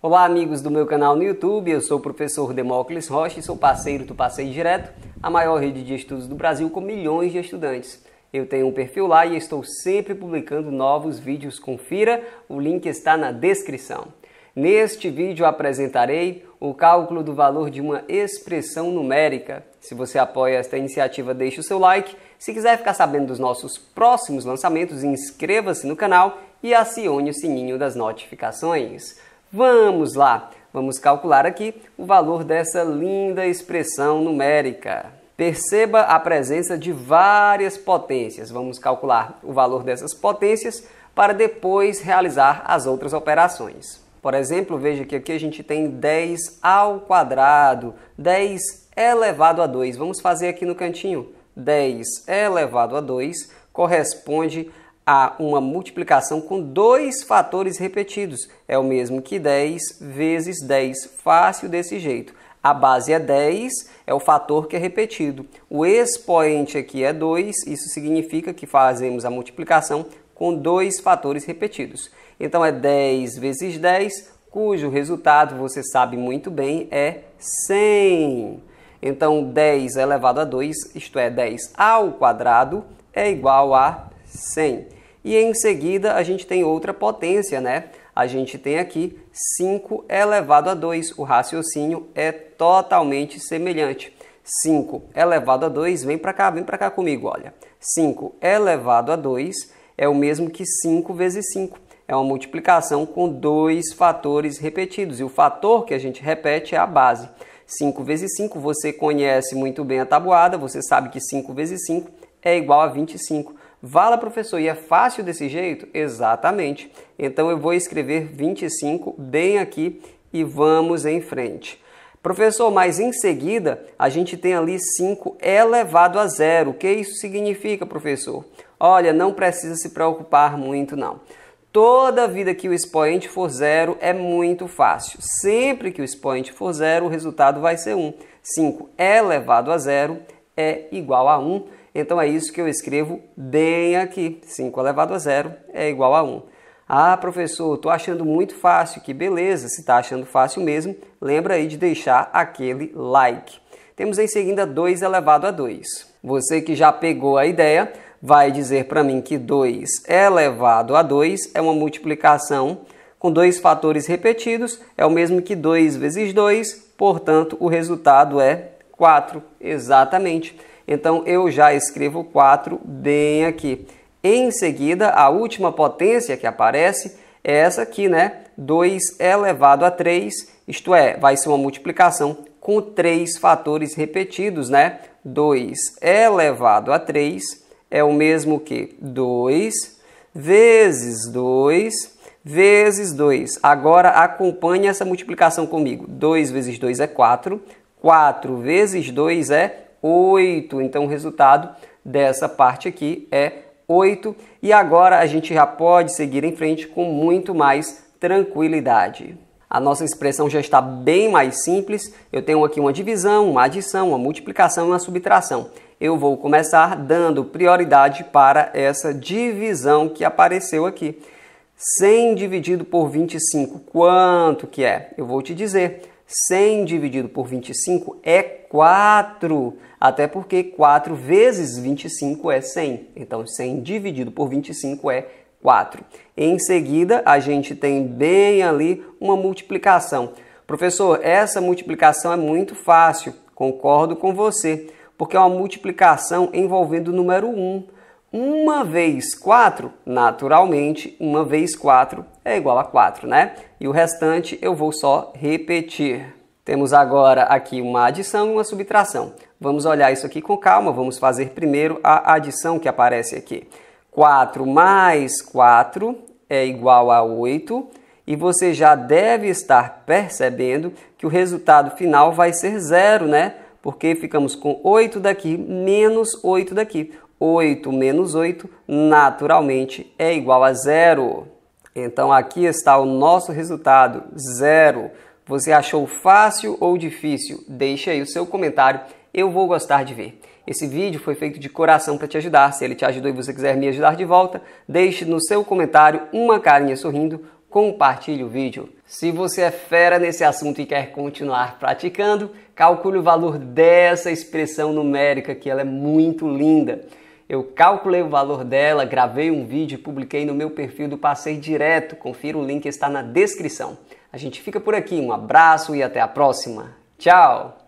Olá, amigos do meu canal no YouTube. Eu sou o professor Demócles Rocha e sou parceiro do Passeio Direto, a maior rede de estudos do Brasil com milhões de estudantes. Eu tenho um perfil lá e estou sempre publicando novos vídeos. Confira, o link está na descrição. Neste vídeo apresentarei o cálculo do valor de uma expressão numérica. Se você apoia esta iniciativa, deixe o seu like. Se quiser ficar sabendo dos nossos próximos lançamentos, inscreva-se no canal e acione o sininho das notificações. Vamos lá, vamos calcular aqui o valor dessa linda expressão numérica. Perceba a presença de várias potências. Vamos calcular o valor dessas potências para depois realizar as outras operações. Por exemplo, veja que aqui a gente tem 10 ao quadrado, 10 elevado a 2. Vamos fazer aqui no cantinho. 10 elevado a 2 corresponde há uma multiplicação com dois fatores repetidos. É o mesmo que 10 vezes 10, fácil desse jeito. A base é 10, é o fator que é repetido. O expoente aqui é 2, isso significa que fazemos a multiplicação com dois fatores repetidos. Então é 10 vezes 10, cujo resultado você sabe muito bem é 100. Então 10 elevado a 2, isto é 10 ao quadrado, é igual a 100. E em seguida a gente tem outra potência, né? A gente tem aqui 5 elevado a 2. O raciocínio é totalmente semelhante. 5 elevado a 2, vem para cá, vem para cá comigo, olha. 5 elevado a 2 é o mesmo que 5 vezes 5. É uma multiplicação com dois fatores repetidos. E o fator que a gente repete é a base. 5 vezes 5, você conhece muito bem a tabuada, você sabe que 5 vezes 5 é igual a 25. Vala, professor, e é fácil desse jeito? Exatamente. Então eu vou escrever 25 bem aqui e vamos em frente. Professor, mas em seguida a gente tem ali 5 elevado a zero. O que isso significa, professor? Olha, não precisa se preocupar muito não. Toda vida que o expoente for zero é muito fácil. Sempre que o expoente for zero, o resultado vai ser 1. Um. 5 elevado a zero é igual a 1. Um então é isso que eu escrevo bem aqui. 5 elevado a zero é igual a 1. Ah, professor, estou achando muito fácil. Que beleza, se está achando fácil mesmo, lembra aí de deixar aquele like. Temos em seguida 2 elevado a 2. Você que já pegou a ideia, vai dizer para mim que 2 elevado a 2 é uma multiplicação com dois fatores repetidos, é o mesmo que 2 vezes 2, portanto, o resultado é 4, exatamente. Então eu já escrevo 4 bem aqui. Em seguida, a última potência que aparece é essa aqui, né? 2 elevado a 3, isto é, vai ser uma multiplicação com três fatores repetidos, né? 2 elevado a 3 é o mesmo que 2 vezes 2 vezes 2. Agora acompanhe essa multiplicação comigo. 2 vezes 2 é 4, 4 vezes 2 é 8. Então, o resultado dessa parte aqui é 8. E agora a gente já pode seguir em frente com muito mais tranquilidade. A nossa expressão já está bem mais simples. Eu tenho aqui uma divisão, uma adição, uma multiplicação e uma subtração. Eu vou começar dando prioridade para essa divisão que apareceu aqui. 100 dividido por 25, quanto que é? Eu vou te dizer. 100 dividido por 25 é 4, até porque 4 vezes 25 é 100. Então, 100 dividido por 25 é 4. Em seguida, a gente tem bem ali uma multiplicação. Professor, essa multiplicação é muito fácil, concordo com você, porque é uma multiplicação envolvendo o número 1. Uma vez 4, naturalmente, uma vez 4 é igual a 4, né? E o restante eu vou só repetir. Temos agora aqui uma adição e uma subtração. Vamos olhar isso aqui com calma, vamos fazer primeiro a adição que aparece aqui. 4 mais 4 é igual a 8 e você já deve estar percebendo que o resultado final vai ser zero, né? Porque ficamos com 8 daqui menos 8 daqui. 8 menos 8 naturalmente é igual a zero. Então aqui está o nosso resultado, zero. Você achou fácil ou difícil? Deixe aí o seu comentário, eu vou gostar de ver. Esse vídeo foi feito de coração para te ajudar. Se ele te ajudou e você quiser me ajudar de volta, deixe no seu comentário uma carinha sorrindo, compartilhe o vídeo. Se você é fera nesse assunto e quer continuar praticando, calcule o valor dessa expressão numérica que ela é muito linda. Eu calculei o valor dela, gravei um vídeo e publiquei no meu perfil do Passeio Direto. Confira o link está na descrição. A gente fica por aqui, um abraço e até a próxima. Tchau!